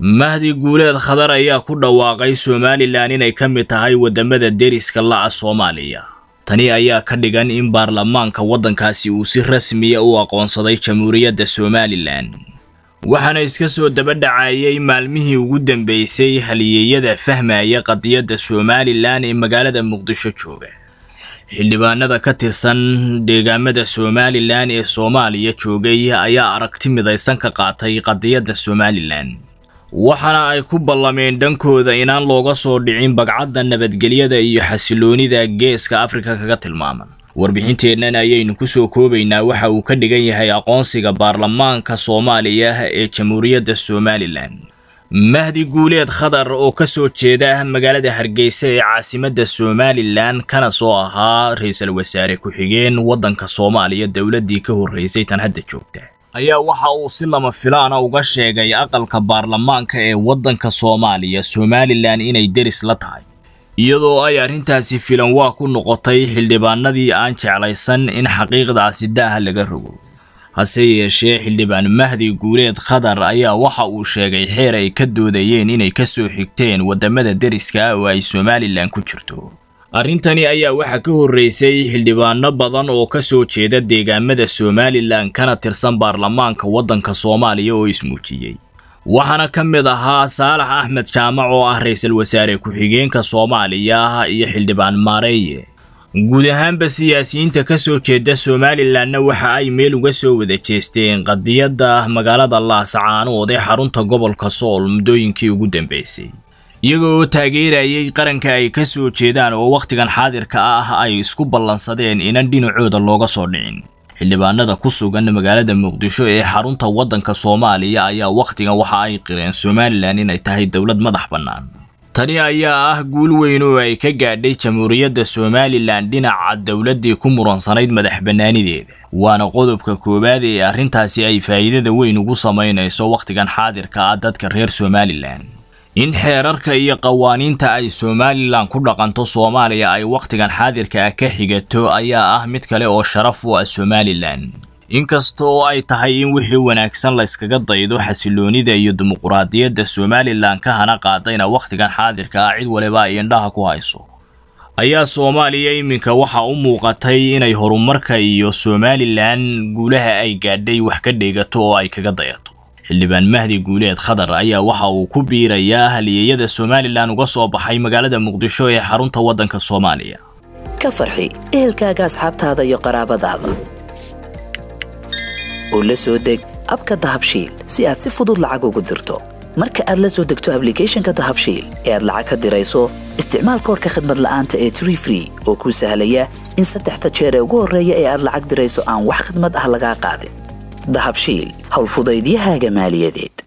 mahdi guuleed khadar ayaa ku dhawaaqay somalilan inay ka mid tahay waddamada deriska la'a ah soomaaliya tani ayaa ka dhigan in baarlamaanka waddankaasi uu si rasmiya u aqoonsaday jamhuuriyadda somalilan waxaana iska soo dabadhacayay maalmihii ugu dambeysay haliyeeyada fahmaya qadiyadda somalilan ee magaalada muqdisho jooga xildhibaanada ka tirsan deegaamada somalilan ee soomaaliya joogay ayaa aragti midaysan ka qaatay qadiyadda somalilan waxaana ay ku ballameen dhankooda inaan looga soo dhicin bagcadda nabadgelyada iyo xasiloonida geeska afrika kaga tilmaaman warbixinteennan ayaynu ku soo koobaynaa waxa uu ka dhigan yahay aqoonsiga baarlamaanka soomaaliya ee jamhuuriyadda somalilan mahdi guuleed khadar oo ka soo jeeda magaalada hargeysa ee caasimadda somalilan kana soo ahaa ra-iisul wasaare ku-xigeen waddanka soomaaliya dowladdii ka horreysay tan hadda joogta ayaa waxa uu si lama filaana ah uga sheegay aqalka baarlamaanka ee waddanka soomaaliya somalilan inay deris la tahay iyadoo ay arrintaasi filan waa ku noqotay xildhibaanadii aan jeclaysan in xaqiiqdaasi daaha laga rogo hase yeeshee xildhibaan mahdi guuleed khadar ayaa waxa uu sheegay xeer ay ka doodayeen inay ka soo xigteen waddamada deriska ah oo ay somalilan ku jirto arrintani ayaa waxaa ka horreysay xildhibaano badan oo ka soo jeeda deegaamada somalilan kana tirsan baarlamaanka waddanka soomaaliya oo ismuujiyey waxaana ka mid ahaa saalax axmed jaamac oo ah ra-iisul wasaare ku-xigeenka soomaaliya iyo xildhibaan maareeye guud ahaanba siyaasiyiinta ka soo jeeda somalilanna waxa ay meel uga soo wada jeesteen qadiyadda magaalada laascaanood ee xarunta gobolka sool muddooyinkii ugu dambeysay iyaga oo taageerayay qaranka ay ka soo jeedaan oo wakhtigan xaadirka ah ay isku ballansadeen inaan dhinacooda looga soo dhicin xildhibaanada ku sugan magaalada muqdisho ee xarunta waddanka soomaaliya ayaa wakhtigan waxa ay qireen somalilan inay tahay dowlad madax bannaan tani ayaa ah guul weyn oo ay ka gaadhay jamhuuriyadda somalilan dhinaca dowladdii ku muransanayd madax bannaanideeda waana qodobka koowaad ee arrintaasi ay faa'iidada weyn ugu samaynayso wakhtigan xaadirka ah dadka reer somalilan in xeerarka iyo qawaaniinta ay somalilan ku dhaqanto soomaaliya ay wakhtigan xaadirka ah ka xigato ayaa ah mid kale oo sharaf u ah somalilan inkasta oo ay tahay in wixii wanaagsan layskaga daydo xasiloonida iyo dimuquraadiyadda somalilan ka hana qaadayna wakhtigan xaadirka ah cid waliba ay indhaha ku hayso ayaa soomaaliya iminka waxa u muuqatay inay horumarka iyo somalilan guulaha ay gaadhay wax ka dheegato oo ay kaga dayato xildhibaan mahdi guuleed khadar ayaa waxa uu ku biirayaa haliyeyada somalilan uga soo baxay magaalada muqdisho ee xarunta waddanka soomaaliya ka farxi ehelkaaga asxaabtaada iyo qaraabadaada oo la soo deg abka dahabshiil si aad si fudud lacag ugu dirto marka aad la soo degto ablicathonka dahabshiil ee aad lacag ka dirayso isticmaal koorka khadmad la'aanta ee tree oo kuu sahlaya in saddexda jeer ee ugu horreeya ee aad lacag dirayso aan wax khidmad ah lagaa qaadin دهبشيل فضيديها جمال يديد